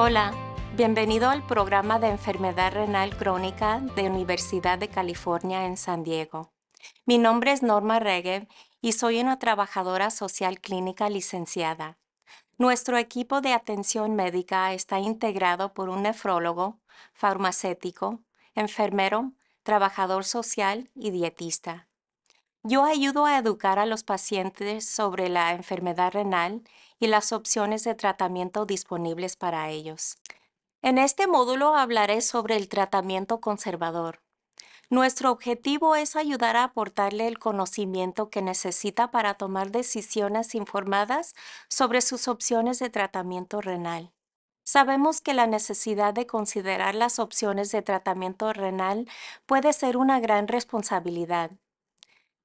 Hola, bienvenido al programa de Enfermedad Renal Crónica de Universidad de California en San Diego. Mi nombre es Norma Regev y soy una trabajadora social clínica licenciada. Nuestro equipo de atención médica está integrado por un nefrólogo, farmacéutico, enfermero, trabajador social y dietista. Yo ayudo a educar a los pacientes sobre la enfermedad renal y las opciones de tratamiento disponibles para ellos. En este módulo hablaré sobre el tratamiento conservador. Nuestro objetivo es ayudar a aportarle el conocimiento que necesita para tomar decisiones informadas sobre sus opciones de tratamiento renal. Sabemos que la necesidad de considerar las opciones de tratamiento renal puede ser una gran responsabilidad.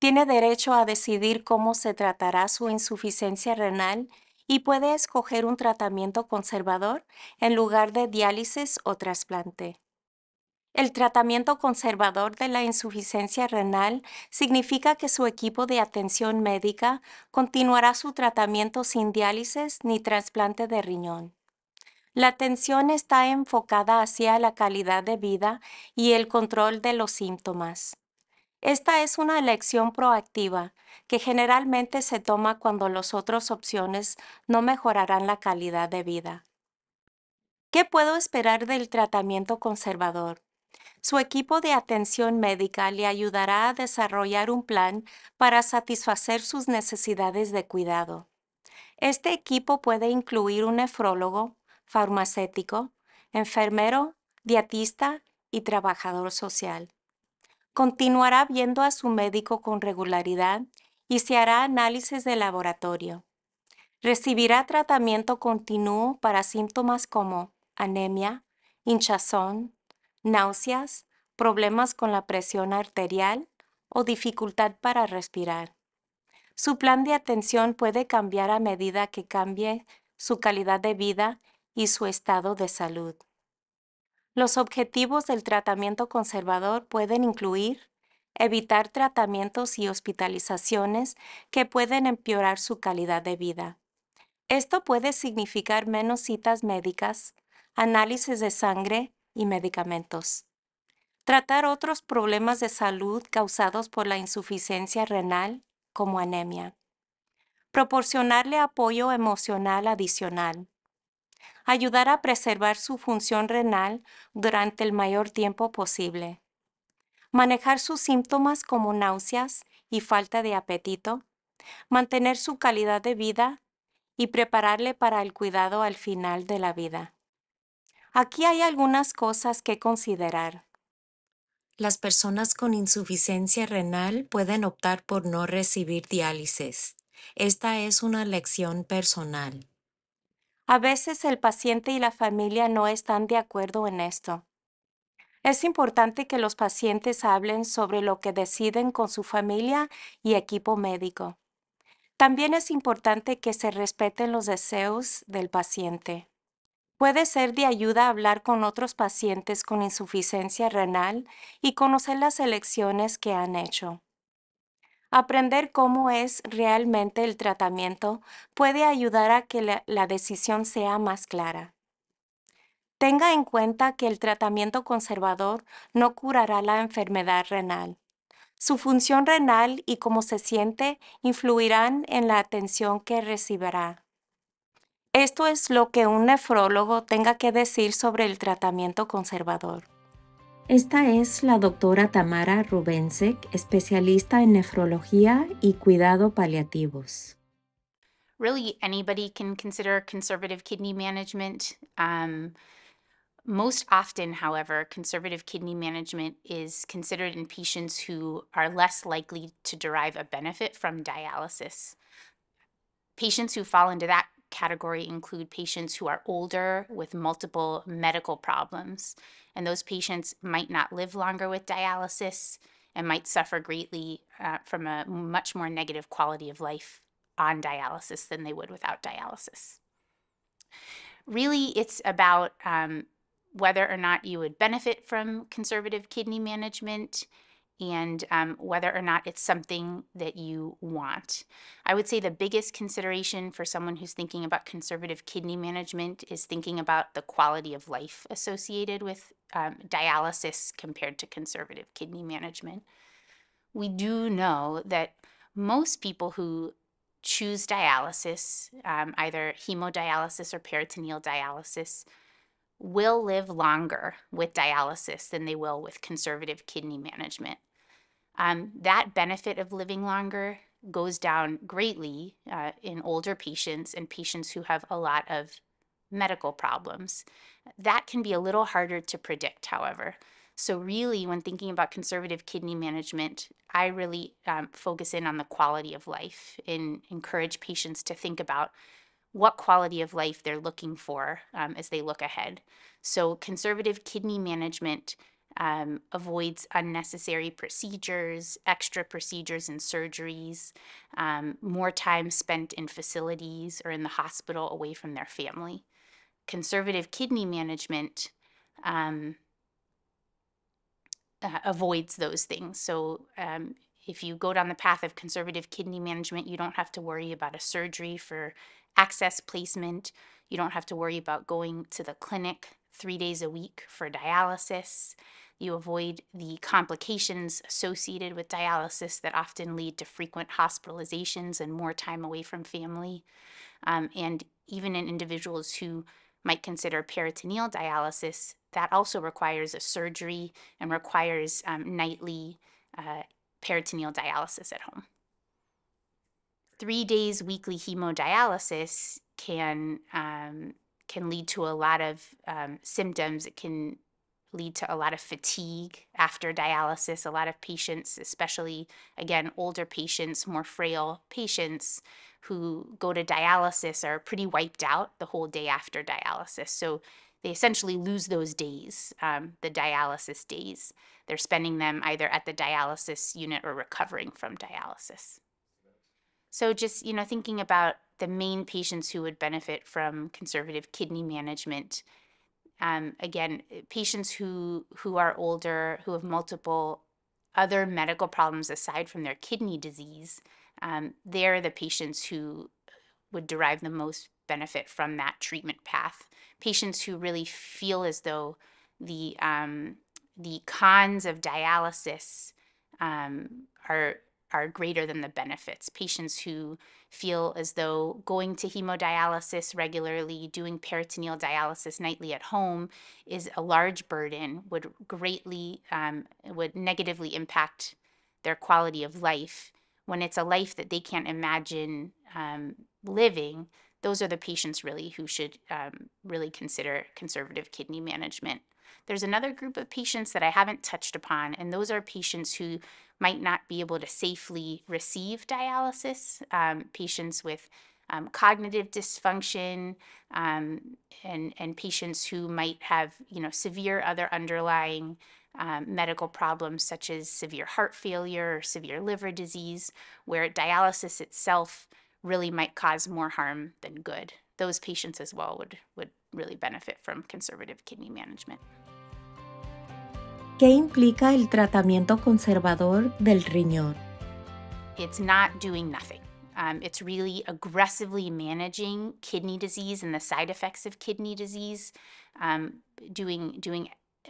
Tiene derecho a decidir cómo se tratará su insuficiencia renal y puede escoger un tratamiento conservador en lugar de diálisis o trasplante. El tratamiento conservador de la insuficiencia renal significa que su equipo de atención médica continuará su tratamiento sin diálisis ni trasplante de riñón. La atención está enfocada hacia la calidad de vida y el control de los síntomas. Esta es una elección proactiva que generalmente se toma cuando las otras opciones no mejorarán la calidad de vida. ¿Qué puedo esperar del tratamiento conservador? Su equipo de atención médica le ayudará a desarrollar un plan para satisfacer sus necesidades de cuidado. Este equipo puede incluir un nefrólogo, farmacéutico, enfermero, dietista y trabajador social. Continuará viendo a su médico con regularidad y se hará análisis de laboratorio. Recibirá tratamiento continuo para síntomas como anemia, hinchazón, náuseas, problemas con la presión arterial o dificultad para respirar. Su plan de atención puede cambiar a medida que cambie su calidad de vida y su estado de salud. Los objetivos del tratamiento conservador pueden incluir evitar tratamientos y hospitalizaciones que pueden empeorar su calidad de vida. Esto puede significar menos citas médicas, análisis de sangre y medicamentos. Tratar otros problemas de salud causados por la insuficiencia renal, como anemia. Proporcionarle apoyo emocional adicional ayudar a preservar su función renal durante el mayor tiempo posible. Manejar sus síntomas como náuseas y falta de apetito. Mantener su calidad de vida y prepararle para el cuidado al final de la vida. Aquí hay algunas cosas que considerar. Las personas con insuficiencia renal pueden optar por no recibir diálisis. Esta es una lección personal. A veces el paciente y la familia no están de acuerdo en esto. Es importante que los pacientes hablen sobre lo que deciden con su familia y equipo médico. También es importante que se respeten los deseos del paciente. Puede ser de ayuda hablar con otros pacientes con insuficiencia renal y conocer las elecciones que han hecho. Aprender cómo es realmente el tratamiento puede ayudar a que la, decisión sea más clara. Tenga en cuenta que el tratamiento conservador no curará la enfermedad renal. Su función renal y cómo se siente influirán en la atención que recibirá. Esto es lo que un nefrólogo tenga que decir sobre el tratamiento conservador. Esta es la doctora Tamara Rubensek, especialista en nefrología y cuidado paliativos. Really, anybody can consider conservative kidney management. Um, most often, however, conservative kidney management is considered in patients who are less likely to derive a benefit from dialysis. Patients who fall into that category include patients who are older with multiple medical problems. And those patients might not live longer with dialysis and might suffer greatly uh, from a much more negative quality of life on dialysis than they would without dialysis. Really, it's about um, whether or not you would benefit from conservative kidney management and um, whether or not it's something that you want. I would say the biggest consideration for someone who's thinking about conservative kidney management is thinking about the quality of life associated with um, dialysis compared to conservative kidney management. We do know that most people who choose dialysis, um, either hemodialysis or peritoneal dialysis, will live longer with dialysis than they will with conservative kidney management. Um, that benefit of living longer goes down greatly uh, in older patients and patients who have a lot of medical problems. That can be a little harder to predict, however. So, really, when thinking about conservative kidney management, I really um, focus in on the quality of life and encourage patients to think about what quality of life they're looking for um, as they look ahead. So, conservative kidney management um, avoids unnecessary procedures, extra procedures and surgeries, um, more time spent in facilities or in the hospital away from their family. Conservative kidney management um, uh, avoids those things. So, um, if you go down the path of conservative kidney management, you don't have to worry about a surgery for access placement. You don't have to worry about going to the clinic three days a week for dialysis. You avoid the complications associated with dialysis that often lead to frequent hospitalizations and more time away from family. Um, and even in individuals who might consider peritoneal dialysis, that also requires a surgery and requires um, nightly uh, peritoneal dialysis at home three days weekly hemodialysis can um, can lead to a lot of um, symptoms. It can lead to a lot of fatigue after dialysis. A lot of patients, especially again older patients, more frail patients who go to dialysis, are pretty wiped out the whole day after dialysis. So they essentially lose those days, um, the dialysis days. They're spending them either at the dialysis unit or recovering from dialysis. So just, you know, thinking about the main patients who would benefit from conservative kidney management. Um, again, eh, patients who who are older, who have multiple other medical problems aside from their kidney disease, um, they're the patients who would derive the most benefit from that treatment path. Patients who really feel as though the um, the cons of dialysis um, are are greater than the benefits. Patients who feel as though going to hemodialysis regularly, doing peritoneal dialysis nightly at home is a large burden, would greatly, um, would negatively impact their quality of life. When it's a life that they can't imagine um, living, those are the patients really who should um, really consider conservative kidney management. There's another group of patients that I haven't touched upon, and those are patients who might not be able to safely receive dialysis, um, patients with um, cognitive dysfunction, um, and, and patients who might have you know severe other underlying um, medical problems such as severe heart failure or severe liver disease, where dialysis itself really might cause more harm than good. Those patients as well would would really benefit from conservative kidney management. ¿Qué implica el tratamiento conservador del riñón? It's not doing nothing. Um, it's really aggressively managing kidney disease and the side effects of kidney disease, um, doing doing uh,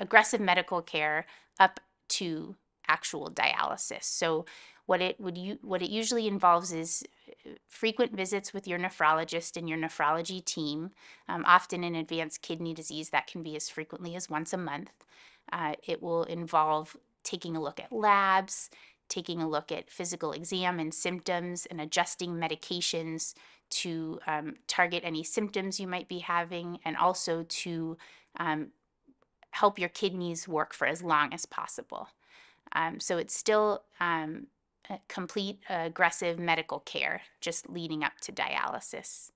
aggressive medical care up to actual dialysis. So what it would what it usually involves is frequent visits with your nephrologist and your nephrology team. Um, often in advanced kidney disease, that can be as frequently as once a month. Uh, it will involve taking a look at labs, taking a look at physical exam and symptoms, and adjusting medications to um, target any symptoms you might be having, and also to um, help your kidneys work for as long as possible. Um, so it's still um, complete aggressive medical care just leading up to dialysis.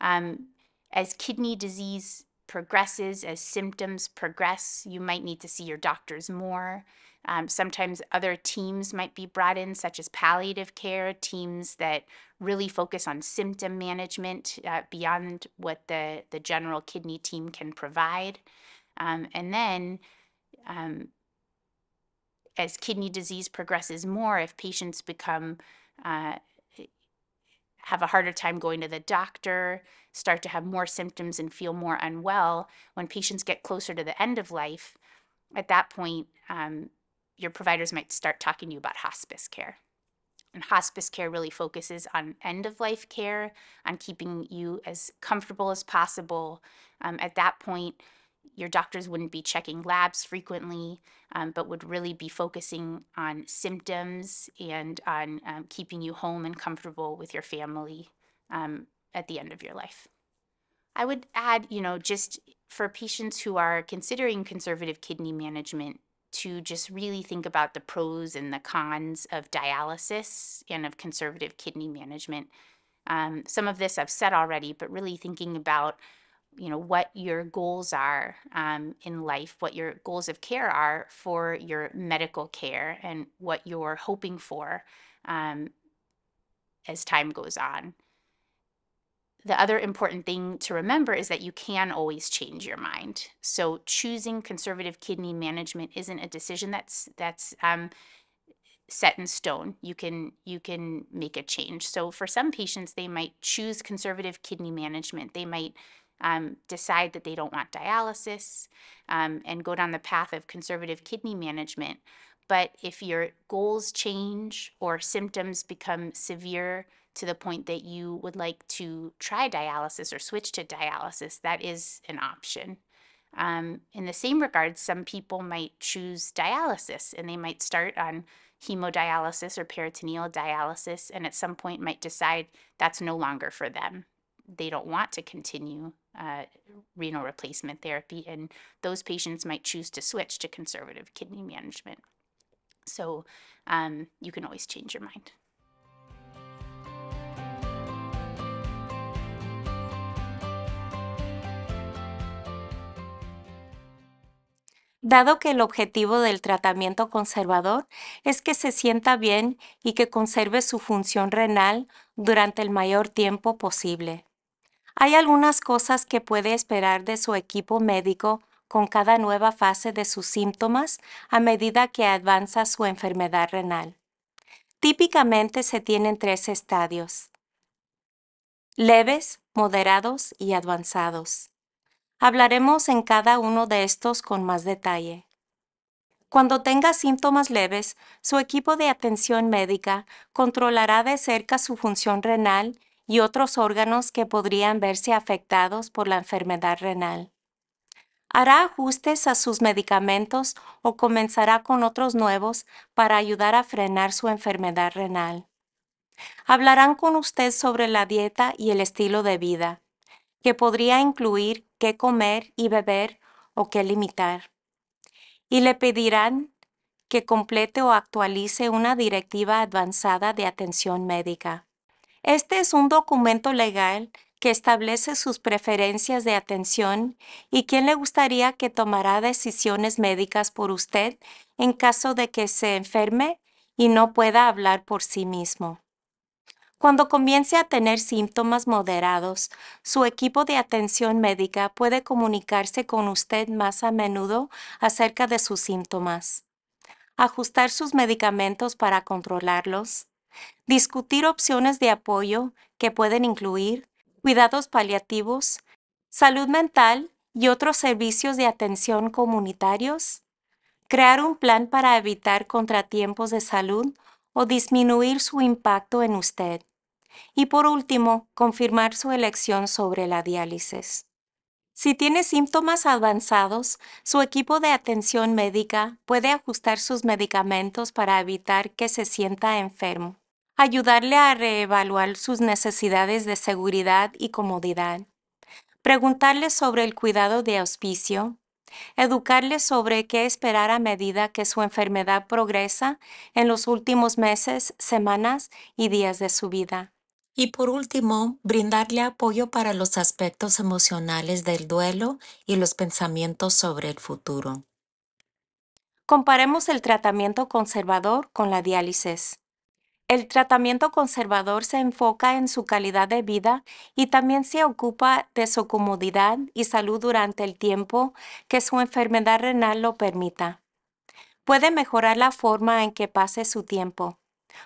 Um, as kidney disease progresses, as symptoms progress, you might need to see your doctors more. Um, sometimes other teams might be brought in, such as palliative care, teams that really focus on symptom management uh, beyond what the, the general kidney team can provide. Um, and then um, as kidney disease progresses more, if patients become uh, have a harder time going to the doctor, start to have more symptoms and feel more unwell, when patients get closer to the end of life, at that point, um, your providers might start talking to you about hospice care. And hospice care really focuses on end of life care, on keeping you as comfortable as possible. Um, at that point, your doctors wouldn't be checking labs frequently, um, but would really be focusing on symptoms and on um, keeping you home and comfortable with your family um, at the end of your life. I would add, you know, just for patients who are considering conservative kidney management, to just really think about the pros and the cons of dialysis and of conservative kidney management. Um, some of this I've said already, but really thinking about you know what your goals are um, in life what your goals of care are for your medical care and what you're hoping for um, as time goes on the other important thing to remember is that you can always change your mind so choosing conservative kidney management isn't a decision that's that's um, set in stone you can you can make a change so for some patients they might choose conservative kidney management they might um, decide that they don't want dialysis um, and go down the path of conservative kidney management. But if your goals change or symptoms become severe to the point that you would like to try dialysis or switch to dialysis, that is an option. Um, in the same regard, some people might choose dialysis and they might start on hemodialysis or peritoneal dialysis, and at some point might decide that's no longer for them. they don't want to continue uh, renal replacement therapy, and those patients might choose to switch to conservative kidney management. So um, you can always change your mind. dado que el objetivo del tratamiento conservador es que se sienta bien y que conserve su función renal durante el mayor tiempo posible. Hay algunas cosas que puede esperar de su equipo médico con cada nueva fase de sus síntomas a medida que avanza su enfermedad renal. Típicamente se tienen tres estadios, leves, moderados y avanzados. Hablaremos en cada uno de estos con más detalle. Cuando tenga síntomas leves, su equipo de atención médica controlará de cerca su función renal y otros órganos que podrían verse afectados por la enfermedad renal. Hará ajustes a sus medicamentos o comenzará con otros nuevos para ayudar a frenar su enfermedad renal. Hablarán con usted sobre la dieta y el estilo de vida, que podría incluir qué comer y beber o qué limitar. Y le pedirán que complete o actualice una directiva avanzada de atención médica. Este es un documento legal que establece sus preferencias de atención y quién le gustaría que tomara decisiones médicas por usted en caso de que se enferme y no pueda hablar por sí mismo. Cuando comience a tener síntomas moderados, su equipo de atención médica puede comunicarse con usted más a menudo acerca de sus síntomas, ajustar sus medicamentos para controlarlos, discutir opciones de apoyo que pueden incluir cuidados paliativos, salud mental y otros servicios de atención comunitarios, crear un plan para evitar contratiempos de salud o disminuir su impacto en usted. Y por último, confirmar su elección sobre la diálisis. Si tiene síntomas avanzados, su equipo de atención médica puede ajustar sus medicamentos para evitar que se sienta enfermo ayudarle a reevaluar sus necesidades de seguridad y comodidad, preguntarle sobre el cuidado de auspicio, educarle sobre qué esperar a medida que su enfermedad progresa en los últimos meses, semanas y días de su vida. Y por último, brindarle apoyo para los aspectos emocionales del duelo y los pensamientos sobre el futuro. Comparemos el tratamiento conservador con la diálisis. El tratamiento conservador se enfoca en su calidad de vida y también se ocupa de su comodidad y salud durante el tiempo que su enfermedad renal lo permita. Puede mejorar la forma en que pase su tiempo,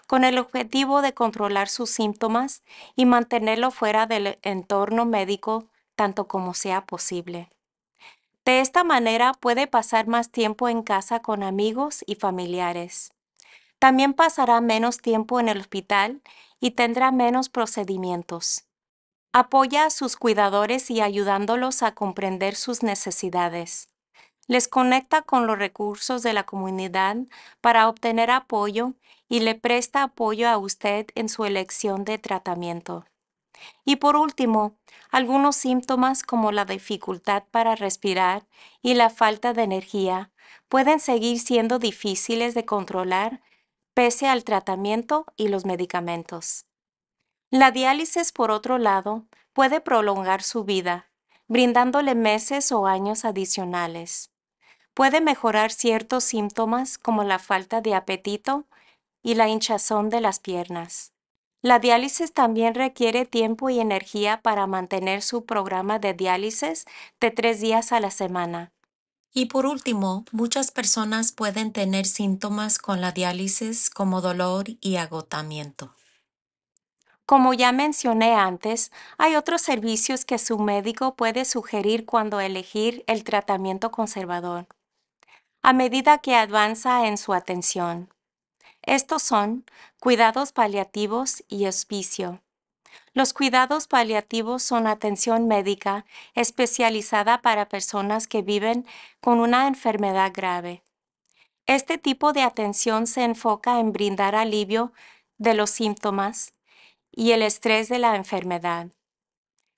con el objetivo de controlar sus síntomas y mantenerlo fuera del entorno médico tanto como sea posible. De esta manera puede pasar más tiempo en casa con amigos y familiares. También pasará menos tiempo en el hospital y tendrá menos procedimientos. Apoya a sus cuidadores y ayudándolos a comprender sus necesidades. Les conecta con los recursos de la comunidad para obtener apoyo y le presta apoyo a usted en su elección de tratamiento. Y por último, algunos síntomas como la dificultad para respirar y la falta de energía pueden seguir siendo difíciles de controlar pese al tratamiento y los medicamentos. La diálisis, por otro lado, puede prolongar su vida, brindándole meses o años adicionales. Puede mejorar ciertos síntomas como la falta de apetito y la hinchazón de las piernas. La diálisis también requiere tiempo y energía para mantener su programa de diálisis de tres días a la semana y por último, muchas personas pueden tener síntomas con la diálisis como dolor y agotamiento. Como ya mencioné antes, hay otros servicios que su médico puede sugerir cuando elegir el tratamiento conservador, a medida que avanza en su atención. Estos son cuidados paliativos y hospicio. Los cuidados paliativos son atención médica especializada para personas que viven con una enfermedad grave. Este tipo de atención se enfoca en brindar alivio de los síntomas y el estrés de la enfermedad.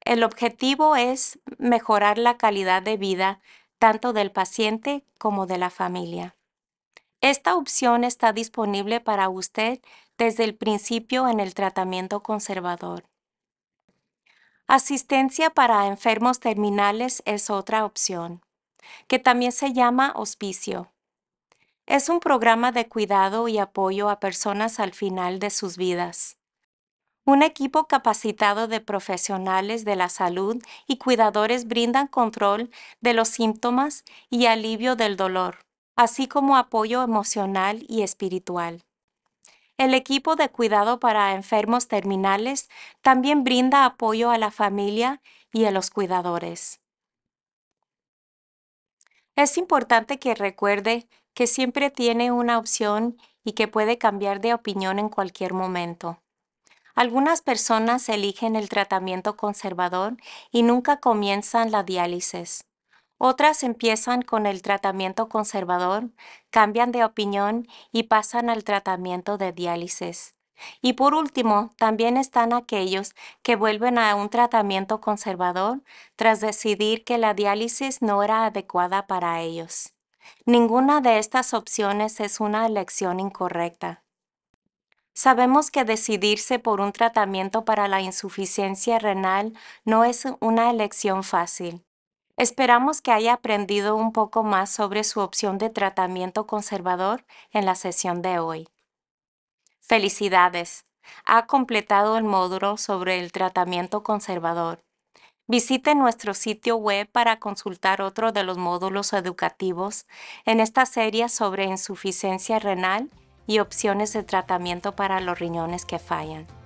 El objetivo es mejorar la calidad de vida tanto del paciente como de la familia. Esta opción está disponible para usted desde el principio en el tratamiento conservador. Asistencia para enfermos terminales es otra opción, que también se llama hospicio. Es un programa de cuidado y apoyo a personas al final de sus vidas. Un equipo capacitado de profesionales de la salud y cuidadores brindan control de los síntomas y alivio del dolor, así como apoyo emocional y espiritual. El equipo de cuidado para enfermos terminales también brinda apoyo a la familia y a los cuidadores. Es importante que recuerde que siempre tiene una opción y que puede cambiar de opinión en cualquier momento. Algunas personas eligen el tratamiento conservador y nunca comienzan la diálisis. Otras empiezan con el tratamiento conservador, cambian de opinión y pasan al tratamiento de diálisis. Y por último, también están aquellos que vuelven a un tratamiento conservador tras decidir que la diálisis no era adecuada para ellos. Ninguna de estas opciones es una elección incorrecta. Sabemos que decidirse por un tratamiento para la insuficiencia renal no es una elección fácil. Esperamos que haya aprendido un poco más sobre su opción de tratamiento conservador en la sesión de hoy. Felicidades, ha completado el módulo sobre el tratamiento conservador. Visite nuestro sitio web para consultar otro de los módulos educativos en esta serie sobre insuficiencia renal y opciones de tratamiento para los riñones que fallan.